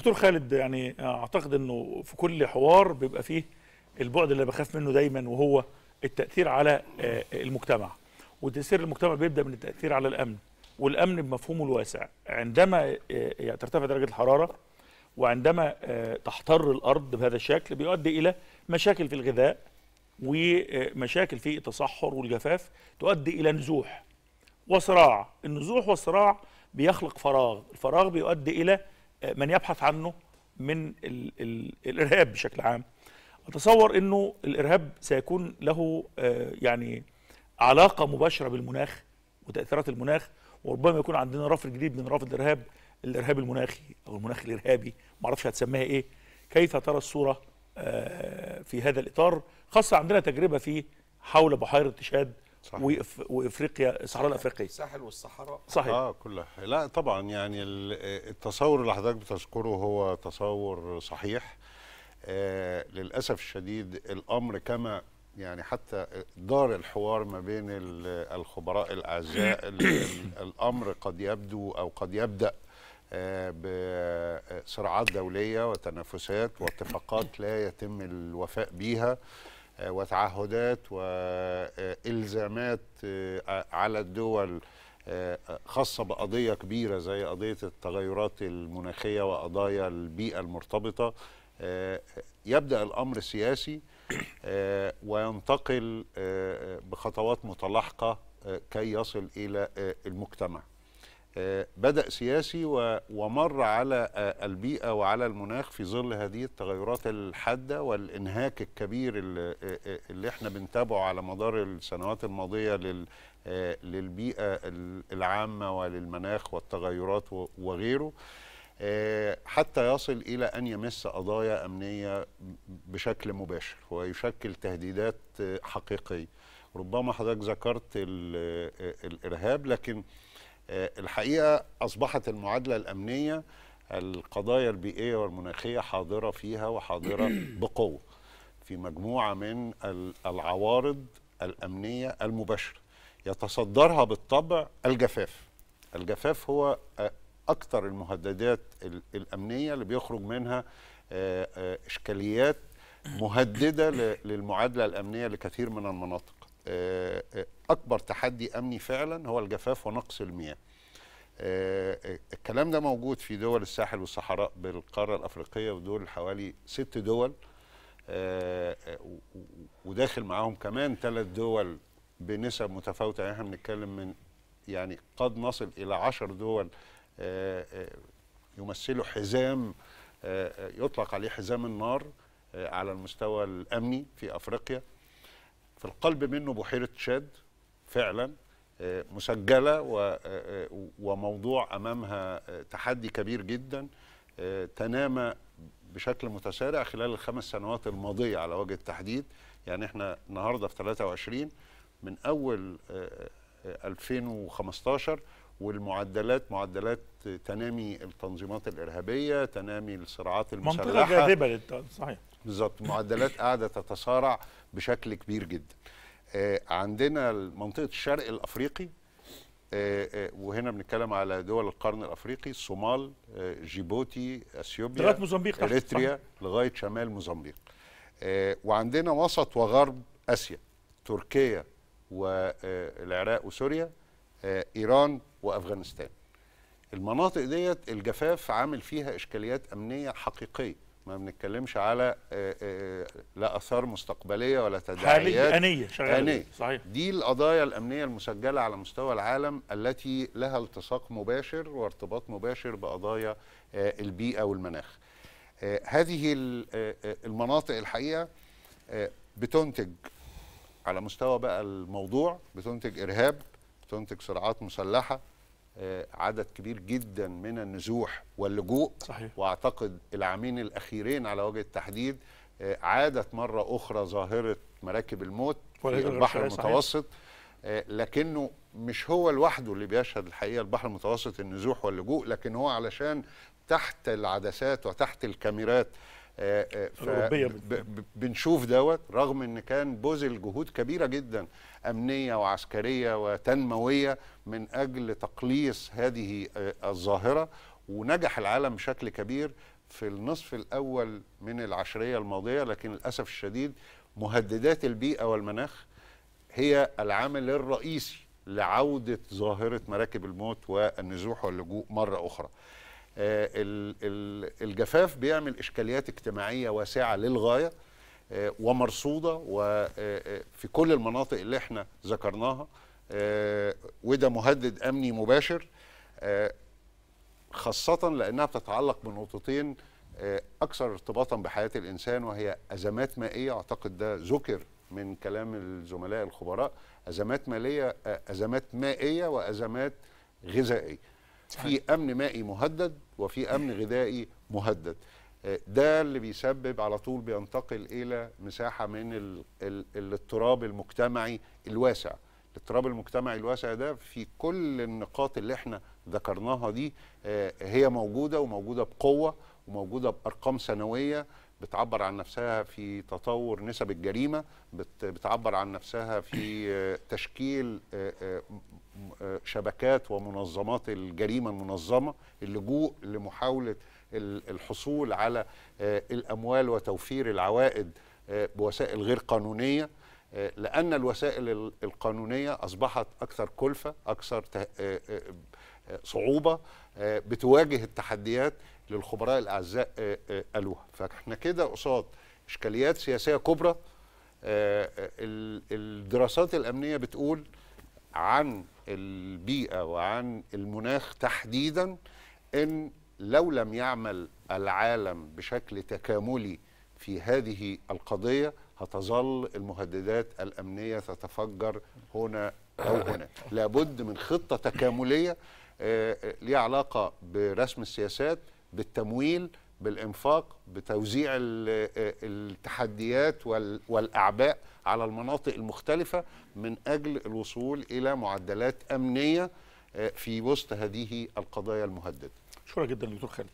دكتور خالد يعني اعتقد انه في كل حوار بيبقى فيه البعد اللي بخاف منه دايما وهو التاثير على آه، المجتمع وتاثير المجتمع بيبدا من التاثير على الامن والامن بمفهومه الواسع عندما آه، يعني ترتفع درجه الحراره وعندما آه، تحتر الارض بهذا الشكل بيؤدي الى مشاكل في الغذاء ومشاكل في التصحر والجفاف تؤدي الى نزوح وصراع النزوح والصراع بيخلق فراغ الفراغ بيؤدي الى آه، من يبحث عنه من الـ الـ الارهاب بشكل عام اتصور انه الارهاب سيكون له آه، يعني علاقه مباشره بالمناخ وتاثيرات المناخ وربما يكون عندنا رفض جديد من رفض الارهاب الارهاب المناخي او المناخ الارهابي ما اعرفش هتسميها ايه كيف ترى الصوره آه، في هذا الاطار خاصه عندنا تجربه في حول بحيره تشاد وافريقيا الصحراء الافريقيه الساحل والصحراء صحيح اه كلها لا طبعا يعني التصور اللي حضرتك بتذكره هو تصور صحيح آه للاسف الشديد الامر كما يعني حتى دار الحوار ما بين الخبراء الاعزاء الامر قد يبدو او قد يبدا آه، بصراعات دوليه وتنافسات واتفاقات لا يتم الوفاء بها وتعهدات والزامات آه، على الدول آه، خاصه بقضيه كبيره زي قضيه التغيرات المناخيه وقضايا البيئه المرتبطه آه، يبدا الامر سياسي وينتقل بخطوات متلاحقه كي يصل الى المجتمع آه، بدأ سياسي ومر على آه، البيئة وعلى المناخ في ظل هذه التغيرات الحادة والإنهاك الكبير آه، اللي احنا بنتابعه على مدار السنوات الماضية للبيئة العامة وللمناخ والتغيرات وغيره حتى يصل إلى أن يمس قضايا أمنية بشكل مباشر ويشكل تهديدات حقيقية ربما حضرتك ذكرت الإرهاب لكن آه، الحقيقه اصبحت المعادله الامنيه القضايا البيئيه والمناخيه حاضره فيها وحاضره بقوه في مجموعه من العوارض الامنيه المباشره يتصدرها بالطبع الجفاف الجفاف هو آه، اكثر المهددات الامنيه اللي بيخرج منها آه، اشكاليات مهدده للمعادله الامنيه لكثير من المناطق آه، آه، اكبر تحدي امني فعلا هو الجفاف ونقص المياه آه، الكلام ده موجود في دول الساحل والصحراء بالقاره الافريقيه ودول حوالي ست دول وداخل معاهم كمان ثلاث دول بنسب متفاوته يعني احنا بنتكلم من يعني قد نصل الى عشر دول يمثلوا حزام يطلق عليه حزام النار على المستوى الامني في افريقيا في القلب منه بحيرة شاد فعلا آه، مسجلة آه، آه، وموضوع أمامها تحدي كبير جدا تنامى بشكل متسارع خلال الخمس سنوات الماضية على وجه التحديد يعني احنا النهاردة في 23 من أول 2015 والمعدلات معدلات تنامي التنظيمات الارهابيه تنامي الصراعات المسلحه منطقه جاذبه للتنظيم صحيح بالظبط معدلات قاعده تتصارع بشكل كبير جدا آه، عندنا منطقه الشرق الافريقي آه، آه، وهنا بنتكلم على دول القرن الافريقي الصومال جيبوتي اثيوبيا لغايه موزمبيق اريتريا لغايه شمال موزمبيق وعندنا وسط وغرب اسيا تركيا والعراق وسوريا آه، ايران وافغانستان المناطق ديت الجفاف عامل فيها اشكاليات امنيه حقيقيه ما بنتكلمش على آه، آه، لا اثار مستقبليه ولا تداعيات انيه انيه صحيح دي القضايا الامنيه المسجله على مستوى العالم التي لها التصاق مباشر وارتباط مباشر بقضايا البيئه والمناخ هذه المناطق الحقيقه بتنتج على مستوى بقى الموضوع بتنتج ارهاب تنتج صراعات مسلحه آه، عدد كبير جدا من النزوح واللجوء صحيح. واعتقد العامين الاخيرين على وجه التحديد آه، عادت مره اخرى ظاهره مراكب الموت في البحر المتوسط صحيح. آه، لكنه مش هو لوحده اللي بيشهد الحقيقه البحر المتوسط النزوح واللجوء لكن هو علشان تحت العدسات وتحت الكاميرات آه، آه، الأوروبية بنشوف دوت رغم ان كان بذل جهود كبيره جدا امنيه وعسكريه وتنمويه من اجل تقليص هذه آه، الظاهره ونجح العالم بشكل كبير في النصف الاول من العشريه الماضيه لكن للاسف الشديد مهددات البيئه والمناخ هي العامل الرئيسي لعوده ظاهره مراكب الموت والنزوح واللجوء مره اخرى. آه، الجفاف بيعمل إشكاليات اجتماعية واسعة للغاية آه، ومرصودة وفي آه، كل المناطق اللي احنا ذكرناها وده مهدد أمني مباشر خاصة لأنها بتتعلق بنقطتين أكثر ارتباطا بحياة الإنسان وهي أزمات مائية أعتقد ده ذكر من كلام الزملاء الخبراء أزمات مالية أزمات مائية وأزمات غذائية في امن مائي مهدد وفي امن غذائي مهدد آه، ده اللي بيسبب على طول بينتقل الى مساحه من الـ الـ الاضطراب المجتمعي الواسع الاضطراب المجتمعي الواسع ده في كل النقاط اللي احنا ذكرناها دي آه، هي موجوده وموجوده بقوه وموجوده بارقام سنويه بتعبر عن نفسها في تطور نسب الجريمة بتعبر عن نفسها في آه، تشكيل آه، آه، شبكات ومنظمات الجريمة المنظمة اللجوء لمحاولة الحصول على الأموال وتوفير العوائد بوسائل غير قانونية لأن الوسائل القانونية أصبحت أكثر كلفة أكثر صعوبة بتواجه التحديات للخبراء الاعزاء آه، آه، قالوها فاحنا كده قصاد اشكاليات سياسيه كبرى آه، الدراسات الامنيه بتقول عن البيئه وعن المناخ تحديدا ان لو لم يعمل العالم بشكل تكاملي في هذه القضيه هتظل المهددات الامنيه تتفجر هنا او هنا لابد من خطه تكامليه ليها علاقه برسم السياسات بالتمويل بالإنفاق بتوزيع آه، التحديات والأعباء على المناطق المختلفة من أجل الوصول إلى معدلات أمنية آه، في وسط هذه القضايا المهددة شكرا جدا دكتور خالد